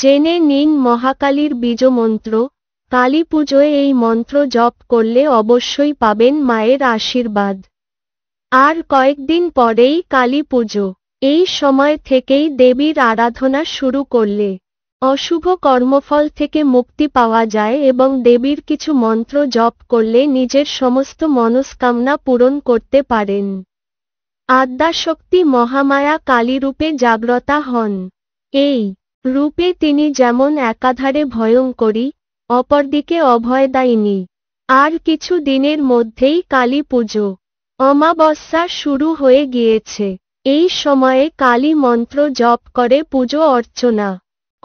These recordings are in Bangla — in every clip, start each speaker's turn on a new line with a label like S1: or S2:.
S1: জেনে নিন মহাকালীর বীজমন্ত্র কালী পুজোয় এই মন্ত্র জপ করলে অবশ্যই পাবেন মায়ের আশীর্বাদ আর কয়েকদিন পরেই কালী পুজো এই সময় থেকেই দেবীর আরাধনা শুরু করলে অশুভ কর্মফল থেকে মুক্তি পাওয়া যায় এবং দেবীর কিছু মন্ত্র জপ করলে নিজের সমস্ত মনস্কামনা পূরণ করতে পারেন আদ্যাশক্তি মহামায়া কালীরূপে জাগ্রতা হন এই রূপে তিনি যেমন একাধারে ভয়ঙ্করী অপরদিকে অভয়দায়িনী আর কিছু দিনের মধ্যেই কালী পুজো অমাবস্যা শুরু হয়ে গিয়েছে এই সময়ে কালী মন্ত্র জপ করে পুজো অর্চনা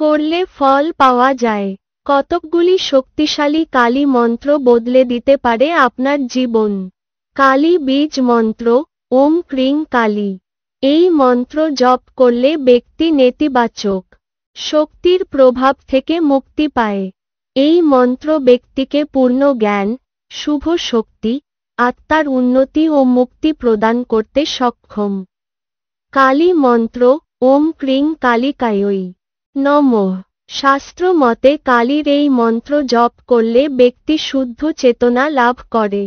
S1: করলে ফল পাওয়া যায় কতকগুলি শক্তিশালী কালী মন্ত্র বদলে দিতে পারে আপনার জীবন কালী বীজ মন্ত্র ওম ক্রিং কালী এই মন্ত্র জপ করলে ব্যক্তি নেতিবাচক শক্তির প্রভাব থেকে মুক্তি পায় এই মন্ত্র ব্যক্তিকে পূর্ণ জ্ঞান শুভ শক্তি আত্মার উন্নতি ও মুক্তি প্রদান করতে সক্ষম কালী মন্ত্র ওম ক্রিং কালিকায়ই নম শাস্ত্র মতে কালীর এই মন্ত্র জপ করলে ব্যক্তি শুদ্ধ চেতনা লাভ করে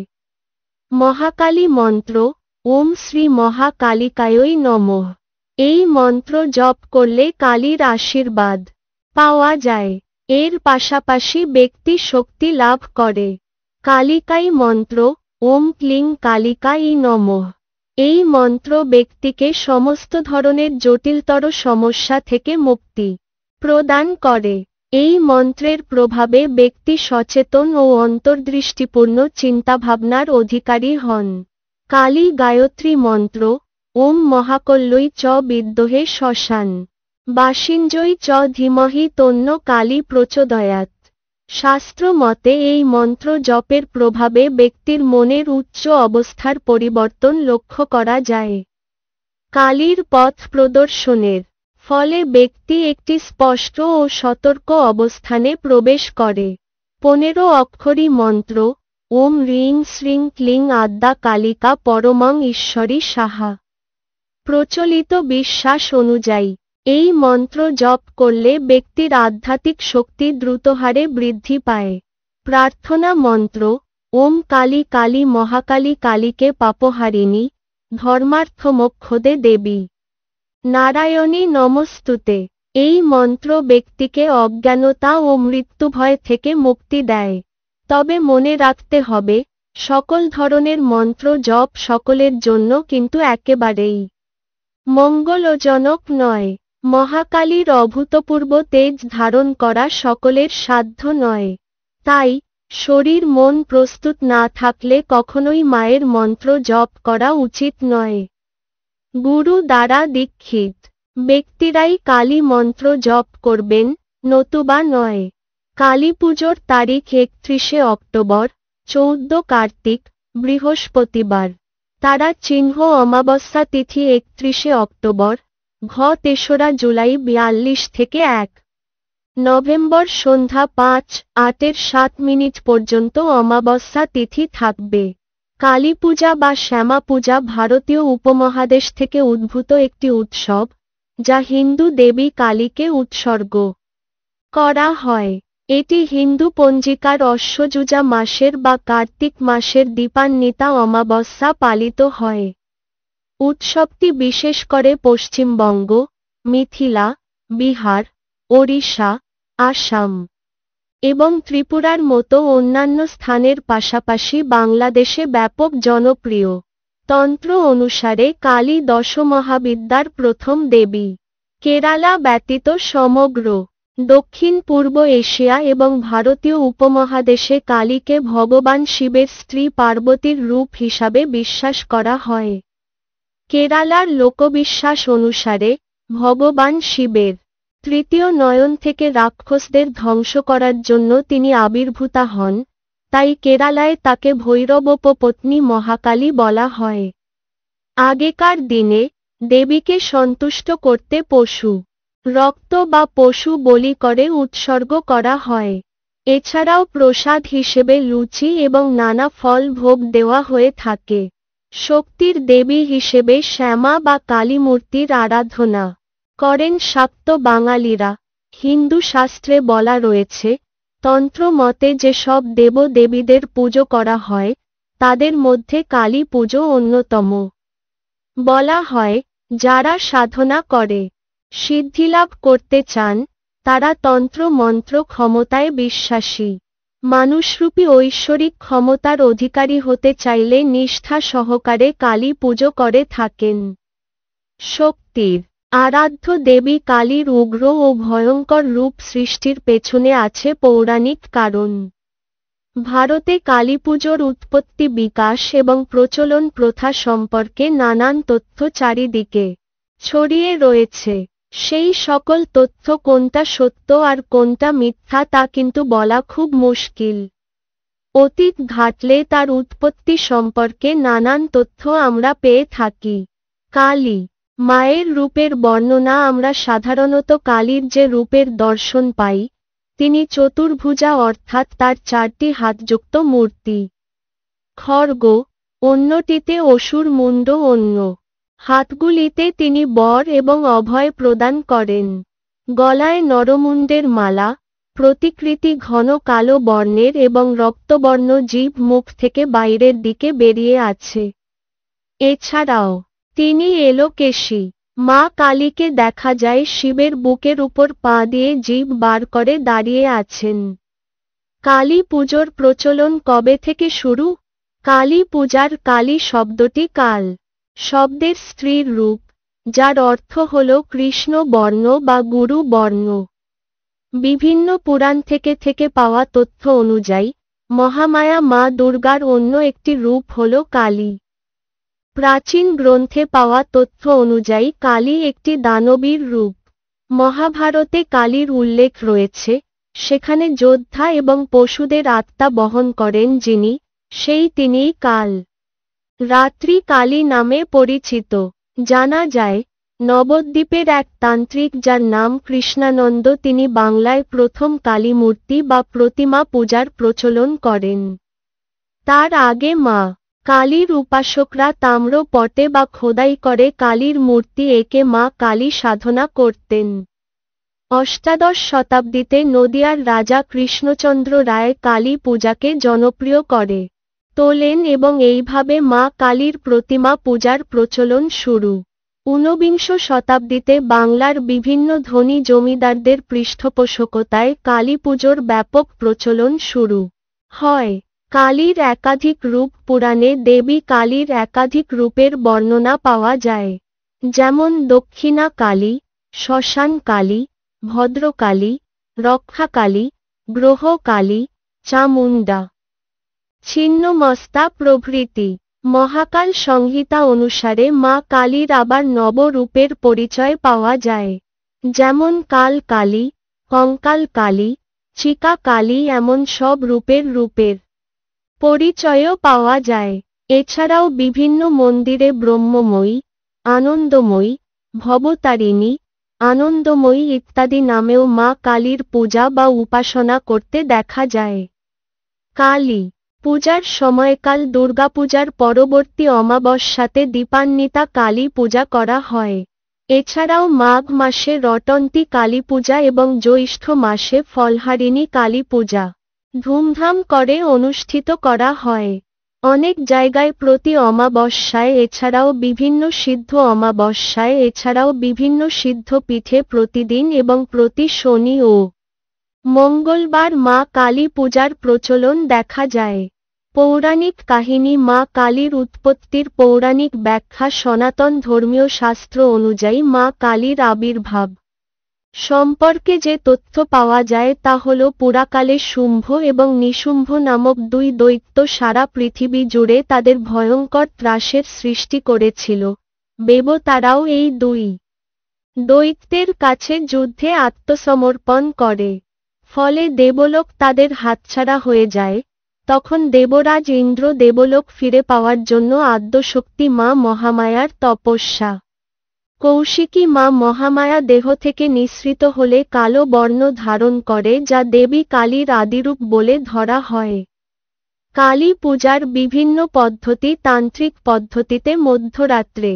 S1: মহাকালী মন্ত্র ওম শ্রী মহাকালিকায়ই নমঃ এই মন্ত্র জপ করলে কালীর আশীর্বাদ পাওয়া যায় এর পাশাপাশি ব্যক্তি শক্তি লাভ করে কালিকাই মন্ত্র ওম ক্লিং কালিকাই নম এই মন্ত্র ব্যক্তিকে সমস্ত ধরনের জটিলতর সমস্যা থেকে মুক্তি প্রদান করে এই মন্ত্রের প্রভাবে ব্যক্তি সচেতন ও অন্তর্দৃষ্টিপূর্ণ চিন্তাভাবনার অধিকারী হন কালী গায়ত্রী মন্ত্র ওম মহাকল্যই চ বিদ্যোহে শ্মশান বাসিঞ্জয়ী চ ধীমহি তন্য কালী প্রচোদয়াত শাস্ত্র মতে এই মন্ত্র জপের প্রভাবে ব্যক্তির মনের উচ্চ অবস্থার পরিবর্তন লক্ষ্য করা যায় কালীর পথ প্রদর্শনের ফলে ব্যক্তি একটি স্পষ্ট ও সতর্ক অবস্থানে প্রবেশ করে পনেরো অক্ষরী মন্ত্র ওম রিং শ্রিং ক্লিং আদ্যা কালিকা পরমং ঈশ্বরী সাহা প্রচলিত বিশ্বাস অনুযায়ী এই মন্ত্র জপ করলে ব্যক্তির আধ্যাত্মিক শক্তি দ্রুতহারে বৃদ্ধি পায় প্রার্থনা মন্ত্র ওম কালী কালী মহাকালী কালীকে পাপহারিণী ধর্মার্থ মোক্ষদে দেবী নারায়ণী নমস্তুতে এই মন্ত্র ব্যক্তিকে অজ্ঞানতা ও মৃত্যুভয় থেকে মুক্তি দেয় তবে মনে রাখতে হবে সকল ধরনের মন্ত্র জপ সকলের জন্য কিন্তু একেবারেই মঙ্গলজনক নয় মহাকালীর অভূতপূর্ব তেজ ধারণ করা সকলের সাধ্য নয় তাই শরীর মন প্রস্তুত না থাকলে কখনোই মায়ের মন্ত্র জপ করা উচিত নয় গুরু দ্বারা দীক্ষিত ব্যক্তিরাই কালী মন্ত্র জপ করবেন নতুবা নয় কালী পুজোর তারিখ একত্রিশে অক্টোবর চৌদ্দ কার্তিক বৃহস্পতিবার তারা চিহ্ন অমাবস্যা তিথি একত্রিশে অক্টোবর ঘ তেসরা জুলাই বিয়াল্লিশ থেকে এক নভেম্বর সন্ধ্যা পাঁচ আটের সাত মিনিট পর্যন্ত অমাবস্যা তিথি থাকবে কালী পূজা বা শ্যামা পূজা ভারতীয় উপমহাদেশ থেকে উদ্ভূত একটি উৎসব যা হিন্দু দেবী কালীকে উৎসর্গ করা হয় এটি হিন্দু পঞ্জিকার অশ্বযুজা মাসের বা কার্তিক মাসের দীপান্বিতা অমাবস্যা পালিত হয় উৎসবটি বিশেষ করে পশ্চিমবঙ্গ মিথিলা বিহার ওড়িশা আসাম এবং ত্রিপুরার মতো অন্যান্য স্থানের পাশাপাশি বাংলাদেশে ব্যাপক জনপ্রিয় তন্ত্র অনুসারে কালী দশমহাবিদ্যার প্রথম দেবী কেরালা ব্যতীত সমগ্র দক্ষিণ পূর্ব এশিয়া এবং ভারতীয় উপমহাদেশে কালীকে ভগবান শিবের স্ত্রী পার্বতীর রূপ হিসাবে বিশ্বাস করা হয় কেরালার লোকবিশ্বাস অনুসারে ভগবান শিবের তৃতীয় নয়ন থেকে রাক্ষসদের ধ্বংস করার জন্য তিনি আবির্ভূতা হন তাই কেরালায় তাকে ভৈরবোপপত্নী মহাকালী বলা হয় আগেকার দিনে দেবীকে সন্তুষ্ট করতে পশু রক্ত বা পশু বলি করে উৎসর্গ করা হয় এছাড়াও প্রসাদ হিসেবে লুচি এবং নানা ফল ভোগ দেওয়া হয়ে থাকে শক্তির দেবী হিসেবে শ্যামা বা কালীমূর্তির আরাধনা করেন সাপ্ত বাঙালিরা হিন্দু শাস্ত্রে বলা রয়েছে তন্ত্র মতে যে সব দেব দেবীদের পুজো করা হয় তাদের মধ্যে কালী পুজো অন্যতম বলা হয় যারা সাধনা করে সিদ্ধিলাভ করতে চান তারা তন্ত্র মন্ত্র ক্ষমতায় বিশ্বাসী মানুষরূপী ঐশ্বরিক ক্ষমতার অধিকারী হতে চাইলে নিষ্ঠা সহকারে কালী পুজো করে থাকেন শক্তির আরাধ্য দেবী কালীর উগ্র ও ভয়ঙ্কর রূপ সৃষ্টির পেছনে আছে পৌরাণিক কারণ ভারতে কালীপুজোর উৎপত্তি বিকাশ এবং প্রচলন প্রথা সম্পর্কে নানান তথ্য চারিদিকে ছড়িয়ে রয়েছে সেই সকল তথ্য কোনটা সত্য আর কোনটা মিথ্যা তা কিন্তু বলা খুব মুশকিল অতীত ঘাটলে তার উৎপত্তি সম্পর্কে নানান তথ্য আমরা পেয়ে থাকি কালী মায়ের রূপের বর্ণনা আমরা সাধারণত কালীর যে রূপের দর্শন পাই তিনি চতুর্ভুজা অর্থাৎ তার চারটি হাতযুক্ত মূর্তি খর্গ অন্যটিতে অসুর মুন্ড অন্য হাতগুলিতে তিনি বর এবং অভয় প্রদান করেন গলায় নরমুণ্ডের মালা প্রতিকৃতি ঘন কালো বর্ণের এবং রক্তবর্ণ জীব মুখ থেকে বাইরের দিকে বেরিয়ে আছে এছাড়াও তিনি এলো কেশি মা কালীকে দেখা যায় শিবের বুকের উপর পা দিয়ে জীব বার করে দাঁড়িয়ে আছেন কালী পুজোর প্রচলন কবে থেকে শুরু কালী পূজার কালী শব্দটি কাল শব্দের স্ত্রীর রূপ যার অর্থ হল কৃষ্ণ বর্ণ বা গুরু বর্ণ বিভিন্ন পুরাণ থেকে থেকে পাওয়া তথ্য অনুযায়ী মহামায়া মা দুর্গার অন্য একটি রূপ হল কালী প্রাচীন গ্রন্থে পাওয়া তথ্য অনুযায়ী কালী একটি দানবীর রূপ মহাভারতে কালীর উল্লেখ রয়েছে সেখানে যোদ্ধা এবং পশুদের আত্মা বহন করেন যিনি সেই তিনিই কাল রাত্রি কালী নামে পরিচিত জানা যায় নবদ্বীপের এক তান্ত্রিক যার নাম কৃষ্ণানন্দ তিনি বাংলায় প্রথম কালী মূর্তি বা প্রতিমা পূজার প্রচলন করেন তার আগে মা কালীর উপাসকরা তাম্র পটে বা খোদাই করে কালীর মূর্তি একে মা কালী সাধনা করতেন অষ্টাদশ শতাব্দীতে নদিয়ার রাজা কৃষ্ণচন্দ্র রায় কালী পূজাকে জনপ্রিয় করে তোলেন এবং এইভাবে মা কালীর প্রতিমা পূজার প্রচলন শুরু ঊনবিংশ শতাব্দীতে বাংলার বিভিন্ন ধনী জমিদারদের পৃষ্ঠপোষকতায় কালী পুজোর ব্যাপক প্রচলন শুরু হয় কালীর একাধিক রূপ পুরাণে দেবী কালীর একাধিক রূপের বর্ণনা পাওয়া যায় যেমন দক্ষিণা কালী শ্মশান কালী ভদ্রকালী রক্ষাকালী গ্রহকালী চামুণ্ডা ছিন্নমস্তা প্রভৃতি মহাকাল সংহিতা অনুসারে মা কালীর আবার নবরূপের পরিচয় পাওয়া যায় যেমন কাল কালী কঙ্কাল কালী চিকা কালী এমন সব রূপের রূপের পরিচয়ও পাওয়া যায় এছাড়াও বিভিন্ন মন্দিরে ব্রহ্মময়ী আনন্দময়ী ভবতারিণী আনন্দময়ী ইত্যাদি নামেও মা কালীর পূজা বা উপাসনা করতে দেখা যায় কালী পূজার সময়কাল দুর্গাপূজার পরবর্তী অমাবস্যাতে দীপান্বিতা কালী পূজা করা হয় এছাড়াও মাঘ মাসে রটন্তী কালী পূজা এবং জ্যৈষ্ঠ মাসে ফলহারিণী কালী পূজা ধুমধাম করে অনুষ্ঠিত করা হয় অনেক জায়গায় প্রতি অমাবস্যায় এছাড়াও বিভিন্ন সিদ্ধ অমাবস্যায় এছাড়াও বিভিন্ন সিদ্ধ পিঠে প্রতিদিন এবং প্রতি শনি ও মঙ্গলবার মা কালী পূজার প্রচলন দেখা যায় পৌরাণিক কাহিনী মা কালীর উৎপত্তির পৌরাণিক ব্যাখ্যা সনাতন ধর্মীয় শাস্ত্র অনুযায়ী মা কালীর আবির্ভাব সম্পর্কে যে তথ্য পাওয়া যায় তা হল পুরাকালে শুম্ভ এবং নিশুম্ভ নামক দুই দৈত্য সারা পৃথিবী জুড়ে তাদের ভয়ঙ্কর ত্রাসের সৃষ্টি করেছিল তারাও এই দুই দৈত্যের কাছে যুদ্ধে আত্মসমর্পণ করে ফলে দেবলোক তাদের হাতছাড়া হয়ে যায় তখন দেবরাজ ইন্দ্র দেবলোক ফিরে পাওয়ার জন্য আদ্যশক্তি মা মহামায়ার তপস্যা কৌশিকী মা মহামায়া দেহ থেকে নিঃসৃত হলে কালো বর্ণ ধারণ করে যা দেবী কালীর আদিরূপ বলে ধরা হয় কালী পূজার বিভিন্ন পদ্ধতি তান্ত্রিক পদ্ধতিতে মধ্যরাত্রে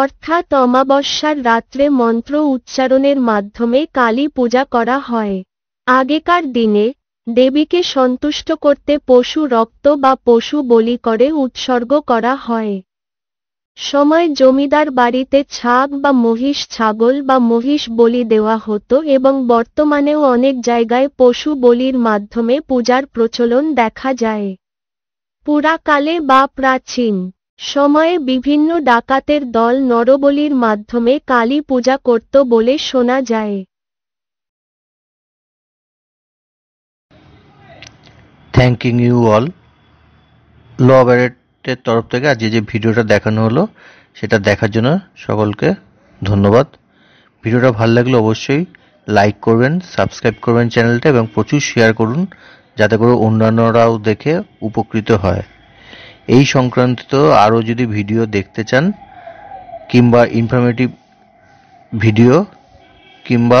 S1: অর্থাৎ অমাবস্যার রাত্রে মন্ত্র উচ্চারণের মাধ্যমে কালী পূজা করা হয় আগেকার দিনে দেবীকে সন্তুষ্ট করতে পশু রক্ত বা পশু বলি করে উৎসর্গ করা হয় সময় জমিদার বাড়িতে ছাগ বা মহিষ ছাগল বা মহিষ বলি দেওয়া হতো এবং বর্তমানেও অনেক জায়গায় পশু বলির মাধ্যমে পূজার প্রচলন দেখা যায় পুরাকালে বা প্রাচীন সময়ে বিভিন্ন ডাকাতের দল নরবলির মাধ্যমে কালী পূজা করত বলে শোনা যায় থ্যাংকিং ইউ অল ল ব্যারেটের তরফ থেকে আজকে যে ভিডিওটা দেখানো হলো সেটা দেখার জন্য সকলকে ধন্যবাদ ভিডিওটা ভালো লাগলে অবশ্যই লাইক করবেন সাবস্ক্রাইব করবেন চ্যানেলটা এবং প্রচুর শেয়ার করুন যাতে করে অন্যান্যরাও দেখে উপকৃত হয় এই সংক্রান্ত আরও যদি ভিডিও দেখতে চান কিংবা ইনফরমেটিভ ভিডিও কিংবা